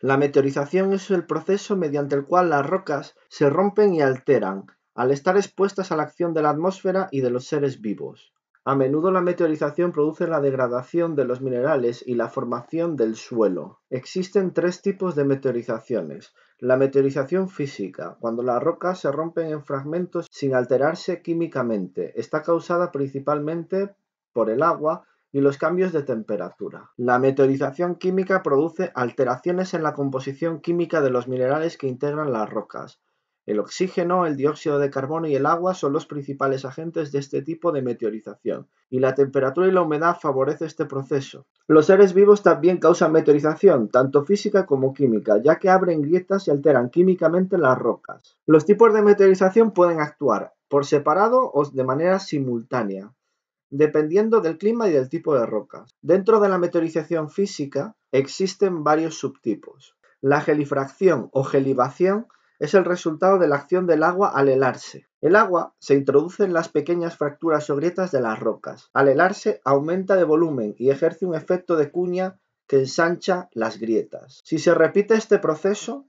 La meteorización es el proceso mediante el cual las rocas se rompen y alteran, al estar expuestas a la acción de la atmósfera y de los seres vivos. A menudo la meteorización produce la degradación de los minerales y la formación del suelo. Existen tres tipos de meteorizaciones. La meteorización física, cuando las rocas se rompen en fragmentos sin alterarse químicamente, está causada principalmente por el agua y los cambios de temperatura. La meteorización química produce alteraciones en la composición química de los minerales que integran las rocas. El oxígeno, el dióxido de carbono y el agua son los principales agentes de este tipo de meteorización, y la temperatura y la humedad favorece este proceso. Los seres vivos también causan meteorización, tanto física como química, ya que abren grietas y alteran químicamente las rocas. Los tipos de meteorización pueden actuar por separado o de manera simultánea dependiendo del clima y del tipo de rocas. Dentro de la meteorización física existen varios subtipos. La gelifracción o gelivación es el resultado de la acción del agua al helarse. El agua se introduce en las pequeñas fracturas o grietas de las rocas. Al helarse aumenta de volumen y ejerce un efecto de cuña que ensancha las grietas. Si se repite este proceso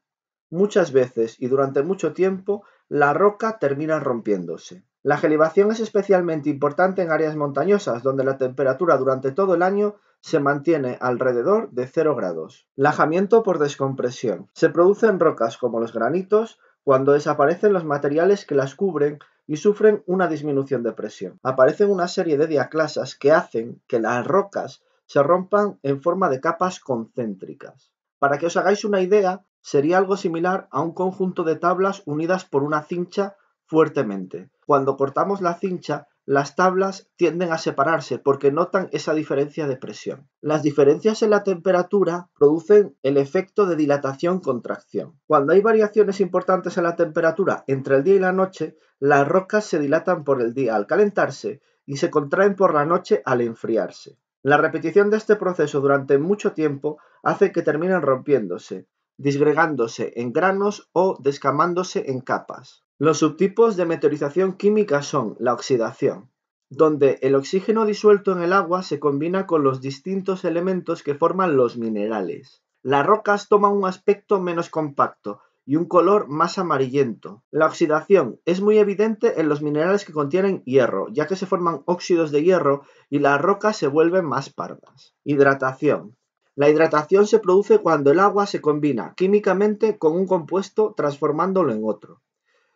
muchas veces y durante mucho tiempo, la roca termina rompiéndose. La gelivación es especialmente importante en áreas montañosas, donde la temperatura durante todo el año se mantiene alrededor de 0 grados. Lajamiento por descompresión. Se produce en rocas como los granitos cuando desaparecen los materiales que las cubren y sufren una disminución de presión. Aparecen una serie de diaclasas que hacen que las rocas se rompan en forma de capas concéntricas. Para que os hagáis una idea, sería algo similar a un conjunto de tablas unidas por una cincha fuertemente. Cuando cortamos la cincha, las tablas tienden a separarse porque notan esa diferencia de presión. Las diferencias en la temperatura producen el efecto de dilatación-contracción. Cuando hay variaciones importantes en la temperatura entre el día y la noche, las rocas se dilatan por el día al calentarse y se contraen por la noche al enfriarse. La repetición de este proceso durante mucho tiempo hace que terminen rompiéndose, disgregándose en granos o descamándose en capas. Los subtipos de meteorización química son la oxidación, donde el oxígeno disuelto en el agua se combina con los distintos elementos que forman los minerales. Las rocas toman un aspecto menos compacto y un color más amarillento. La oxidación es muy evidente en los minerales que contienen hierro, ya que se forman óxidos de hierro y las rocas se vuelven más pardas. Hidratación. La hidratación se produce cuando el agua se combina químicamente con un compuesto transformándolo en otro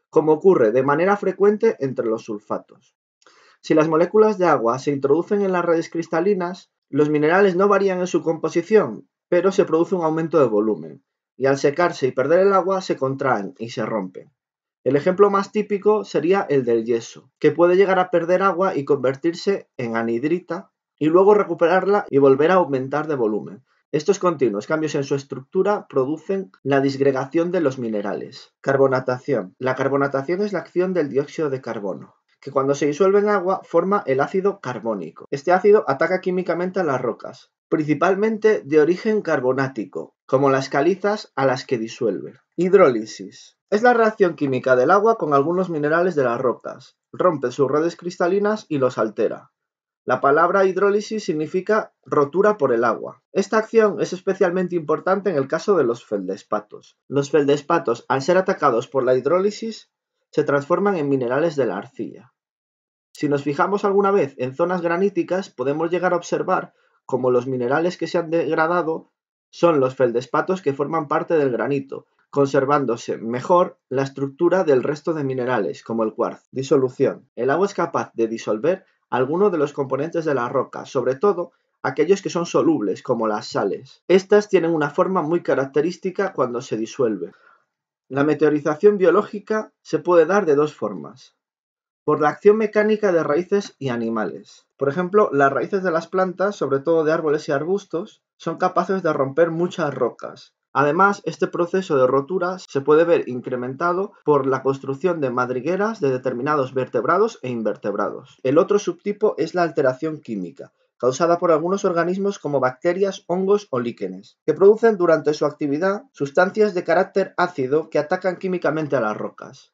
como ocurre de manera frecuente entre los sulfatos. Si las moléculas de agua se introducen en las redes cristalinas, los minerales no varían en su composición, pero se produce un aumento de volumen, y al secarse y perder el agua se contraen y se rompen. El ejemplo más típico sería el del yeso, que puede llegar a perder agua y convertirse en anhidrita, y luego recuperarla y volver a aumentar de volumen, estos continuos cambios en su estructura producen la disgregación de los minerales. Carbonatación. La carbonatación es la acción del dióxido de carbono, que cuando se disuelve en agua forma el ácido carbónico. Este ácido ataca químicamente a las rocas, principalmente de origen carbonático, como las calizas a las que disuelve. Hidrólisis. Es la reacción química del agua con algunos minerales de las rocas. Rompe sus redes cristalinas y los altera. La palabra hidrólisis significa rotura por el agua. Esta acción es especialmente importante en el caso de los feldespatos. Los feldespatos, al ser atacados por la hidrólisis, se transforman en minerales de la arcilla. Si nos fijamos alguna vez en zonas graníticas, podemos llegar a observar cómo los minerales que se han degradado son los feldespatos que forman parte del granito, conservándose mejor la estructura del resto de minerales, como el cuarzo. Disolución. El agua es capaz de disolver algunos de los componentes de la roca, sobre todo aquellos que son solubles, como las sales. Estas tienen una forma muy característica cuando se disuelven. La meteorización biológica se puede dar de dos formas. Por la acción mecánica de raíces y animales. Por ejemplo, las raíces de las plantas, sobre todo de árboles y arbustos, son capaces de romper muchas rocas, Además, este proceso de rotura se puede ver incrementado por la construcción de madrigueras de determinados vertebrados e invertebrados. El otro subtipo es la alteración química causada por algunos organismos como bacterias, hongos o líquenes, que producen durante su actividad sustancias de carácter ácido que atacan químicamente a las rocas.